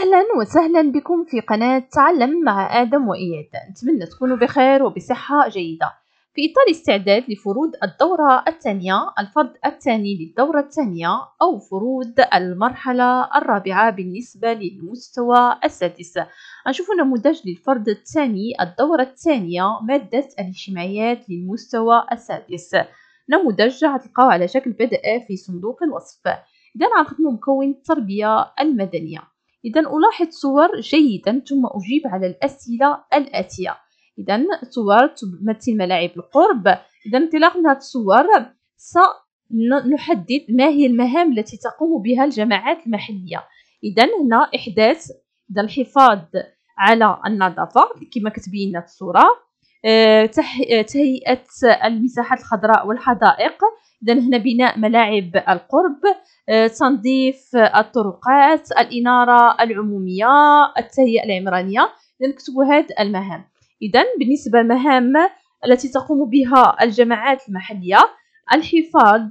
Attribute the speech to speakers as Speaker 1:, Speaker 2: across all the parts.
Speaker 1: أهلا وسهلا بكم في قناة تعلم مع آدم وإياد نتمنى تكونوا بخير وبصحة جيدة في إطار استعداد لفروض الدورة الثانية الفرد الثاني للدورة الثانية أو فروض المرحلة الرابعة بالنسبة للمستوى السادس نشوف نموذج للفرد الثاني الدورة الثانية مادة الاجتماعيات للمستوى السادس نموذج غتلقاو على شكل بي دي اف في صندوق الوصف إذا غنخدمو مكون التربية المدنية إذا ألاحظ صور جيدا ثم أجيب على الأسئلة الآتية إذا صور تمثل ملاعب القرب إذا انطلاقا من هذه الصور سنحدد ما هي المهام التي تقوم بها الجماعات المحلية إذا هنا إحداث الحفاظ على النظافة كما كتبين لنا الصورة آه، آه، تهيئة المساحات الخضراء والحدائق إذا هنا بناء ملاعب القرب آه، تنظيف الطرقات الإنارة العمومية التهيئة العمرانية نكتبوا هذه المهام إذا بالنسبة للمهام التي تقوم بها الجماعات المحلية الحفاظ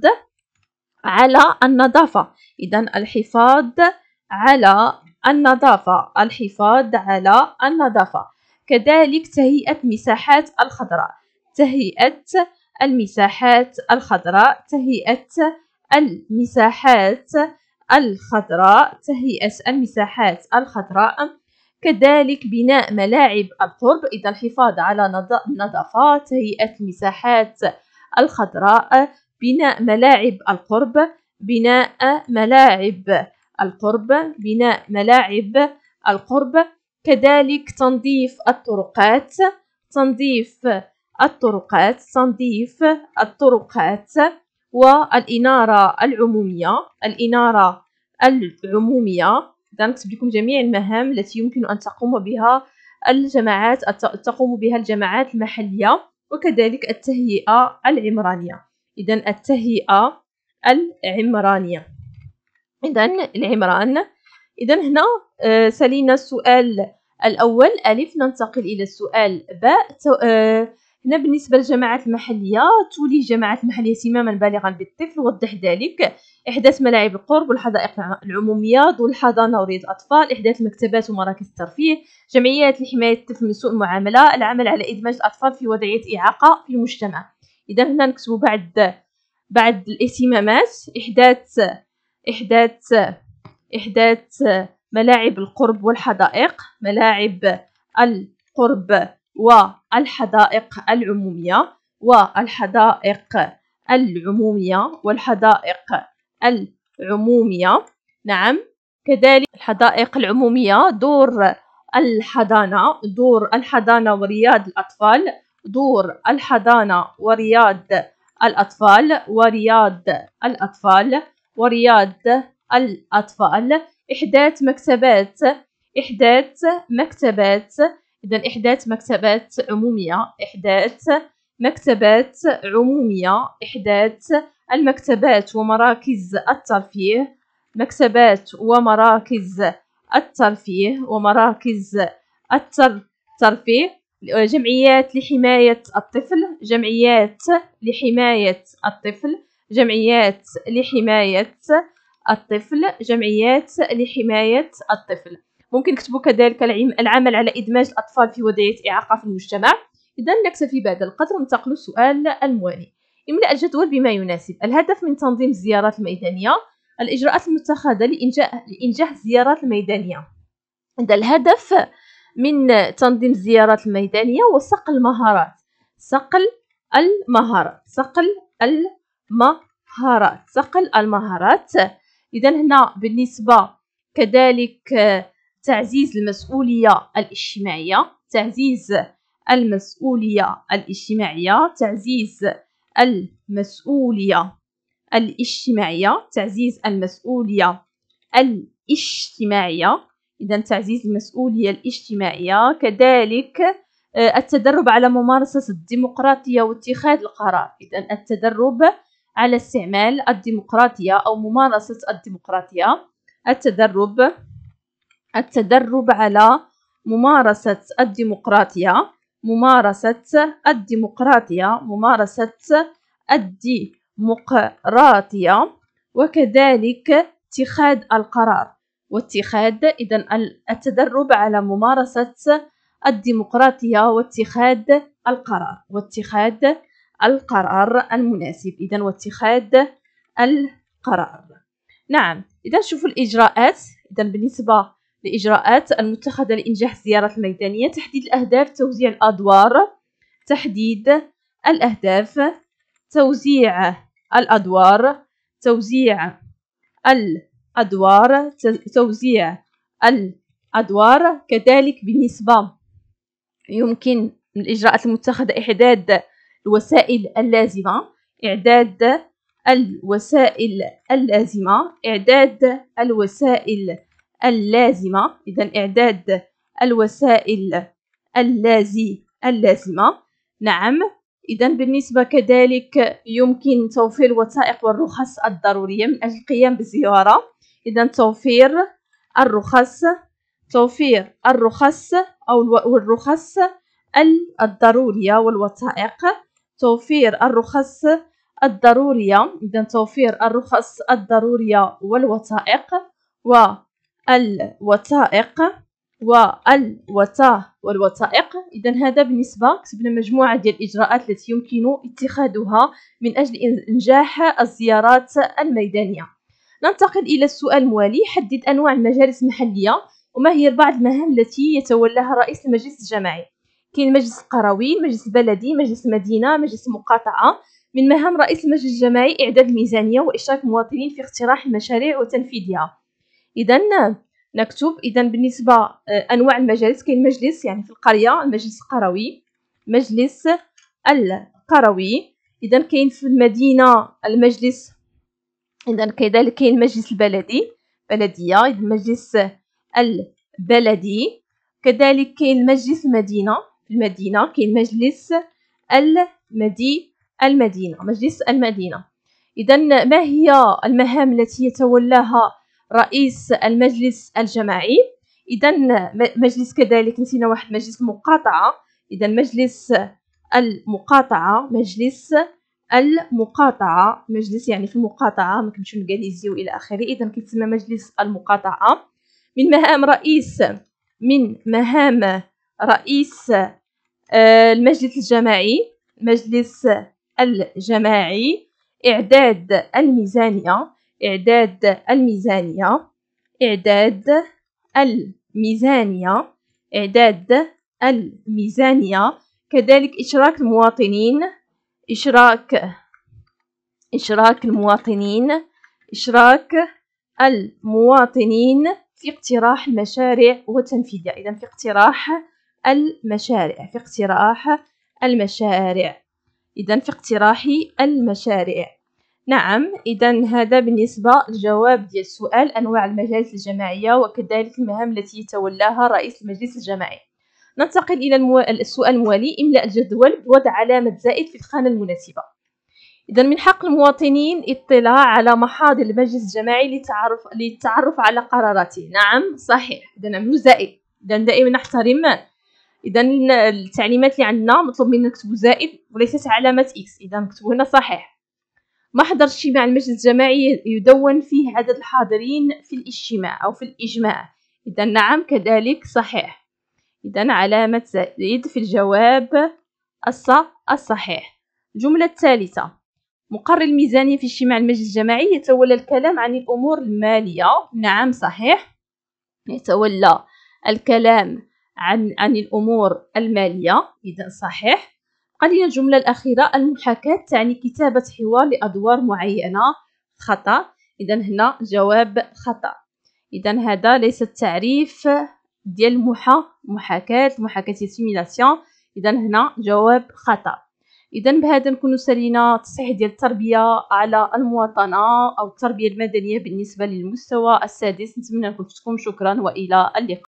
Speaker 1: على النظافة إذا الحفاظ على النظافة الحفاظ على النظافة كذلك تهيئة مساحات الخضراء تهيئة المساحات الخضراء تهيئة المساحات الخضراء تهيئة المساحات الخضراء كذلك بناء ملاعب الترب إذا الحفاظ على النظافة تهيئة المساحات الخضراء بناء ملاعب القرب بناء ملاعب القرب بناء ملاعب القرب كذلك تنظيف الطرقات تنظيف الطرقات تنظيف الطرقات والإنارة العمومية الإنارة العمومية إذا نكتب لكم جميع المهام التي يمكن أن تقوم بها الجماعات تقوم بها الجماعات المحلية وكذلك التهيئة العمرانية إذا التهيئة العمرانية إذا العمران إذا هنا آه، سالينا السؤال الأول ألف ننتقل إلى السؤال باء آه، هنا بالنسبة للجماعات المحلية تولي الجماعات المحلية سماما بالغا بالطفل وضح ذلك إحداث ملاعب القرب والحدائق العمومية ذو الحضانة وريد الأطفال إحداث المكتبات ومراكز الترفيه جمعيات لحماية الطفل من سوء المعاملة العمل على إدماج الأطفال في وضعية إعاقة في المجتمع إذا هنا نكتب بعد بعد الاهتمامات إحداث إحداث إحداث ملاعب القرب والحدائق ملاعب القرب والحدائق العمومية والحدائق العمومية والحدائق العمومية نعم كذلك الحدائق العمومية دور الحضانة دور الحضانة ورياض الأطفال دور الحضانة ورياض الأطفال ورياض الأطفال ورياض الأطفال إحداث مكتبات إحداث مكتبات إذا إحداث مكتبات عمومية إحداث مكتبات عمومية إحداث المكتبات ومراكز الترفيه مكتبات ومراكز الترفيه ومراكز الترفيه جمعيات لحماية الطفل جمعيات لحماية الطفل جمعيات لحماية الطفل جمعيات لحماية الطفل ممكن كتبوا كذلك العمل على إدماج الأطفال في وضعية إعاقة في المجتمع إذا نكتفي بهذا القدر ننتقل السؤال الموالي إملأ الجدول بما يناسب الهدف من تنظيم الزيارات الميدانية الإجراءات المتخذة لإنجاح الزيارات الميدانية عند الهدف من تنظيم الزيارات الميدانية هو صقل المهارات صقل المهارات صقل المهارات صقل المهارات إذا هنا بالنسبة كذلك آه، تعزيز المسؤولية الاجتماعية تعزيز المسؤولية الاجتماعية تعزيز المسؤولية الاجتماعية تعزيز المسؤولية الاجتماعية إذا تعزيز المسؤولية الاجتماعية كذلك آه، التدرب على ممارسة الديمقراطية واتخاذ القرار إذا التدرب على استعمال الديمقراطية أو ممارسة الديمقراطية التدرب التدرب على ممارسة الديمقراطية ممارسة الديمقراطية ممارسة الديمقراطية وكذلك اتخاذ القرار واتخاذ إذا التدرب على ممارسة الديمقراطية واتخاذ القرار واتخاذ القرار المناسب إذا واتخاذ القرار نعم إذا شوفوا الإجراءات إذا بالنسبة لإجراءات المتخذة لإنجاح الزيارات الميدانية تحديد الأهداف توزيع الأدوار تحديد الأهداف توزيع الأدوار توزيع الأدوار توزيع الأدوار كذلك بالنسبة يمكن من الإجراءات المتخذة إحداد الوسائل اللازمة إعداد الوسائل اللازمة إعداد الوسائل اللازمة إذا إعداد الوسائل اللازي اللازمة نعم إذا بالنسبة كذلك يمكن توفير الوثائق والرخص الضرورية من أجل القيام بالزيارة إذا توفير الرخص توفير الرخص أو الرخص الضرورية والوثائق توفير الرخص الضرورية إذا توفير الرخص الضرورية والوثائق والوثائق والوثائق والوثائق إذا هذا بالنسبة كتبنا مجموعة ديال الإجراءات التي يمكن اتخاذها من أجل إنجاح الزيارات الميدانية ننتقل إلى السؤال الموالي حدد أنواع المجالس المحلية وما هي بعض المهام التي يتولاها رئيس المجلس الجماعي كاين مجلس قروي مجلس بلدي مجلس مدينه مجلس مقاطعه من مهام رئيس المجلس الجماعي اعداد الميزانيه واشراك المواطنين في اقتراح المشاريع وتنفيذها اذا نكتب اذا بالنسبه آه، انواع المجالس كاين مجلس يعني في القريه المجلس القروي مجلس القروي اذا كاين في المدينه المجلس اذا كذلك كاين مجلس البلدي بلديه المجلس البلدي كذلك كاين مجلس المدينه في المدينة كاين مجلس المدي المدينة مجلس المدينة إذا ما هي المهام التي يتولاها رئيس المجلس الجماعي إذا مجلس كذلك نسينا واحد مجلس المقاطعة إذا مجلس المقاطعة مجلس المقاطعة مجلس يعني في المقاطعة ما كنمشيو نجاليزيو إلى آخره إذا كيتسمى مجلس المقاطعة من مهام رئيس من مهام رئيس آه، المجلس الجماعي المجلس الجماعي إعداد الميزانية إعداد الميزانية إعداد الميزانية إعداد الميزانية كذلك إشراك المواطنين إشراك إشراك المواطنين إشراك المواطنين في اقتراح المشاريع وتنفيذها إذا في اقتراح المشاريع في اقتراح المشاريع إذا في اقتراحي المشاريع نعم إذا هذا بالنسبة للجواب ديال السؤال أنواع المجالس الجماعية وكذلك المهام التي يتولاها رئيس المجلس الجماعي ننتقل إلى المو... السؤال الموالي إملأ الجدول بوضع علامة زائد في الخانة المناسبة إذا من حق المواطنين اطلاع على محاضر المجلس الجماعي للتعرف للتعرف على قراراته نعم صحيح إذا نعملو زائد إذا دائما نحترم اذا التعليمات اللي عندنا مطلوب منا نكتبو زائد وليست علامه اكس اذا نكتبو هنا صحيح محضر اجتماع المجلس الجماعي يدون فيه عدد الحاضرين في الاجتماع او في الاجماع اذا نعم كذلك صحيح اذا علامه زائد في الجواب الص الصحيح الجمله الثالثه مقرر الميزانيه في اجتماع المجلس الجماعي يتولى الكلام عن الامور الماليه نعم صحيح يتولى الكلام عن عن الأمور المالية إذا صحيح قال الجملة الأخيرة المحاكاة تعني كتابة حوار لأدوار معينة خطأ إذا هنا جواب خطأ إذا هذا ليس التعريف ديال المحا محاكاة محاكاة سيميلاسيون إذا هنا جواب خطأ إذا بهذا نكون سالينا تصحيح ديال التربية على المواطنة أو التربية المدنية بالنسبة للمستوى السادس نتمنى لكم شكرا وإلى اللقاء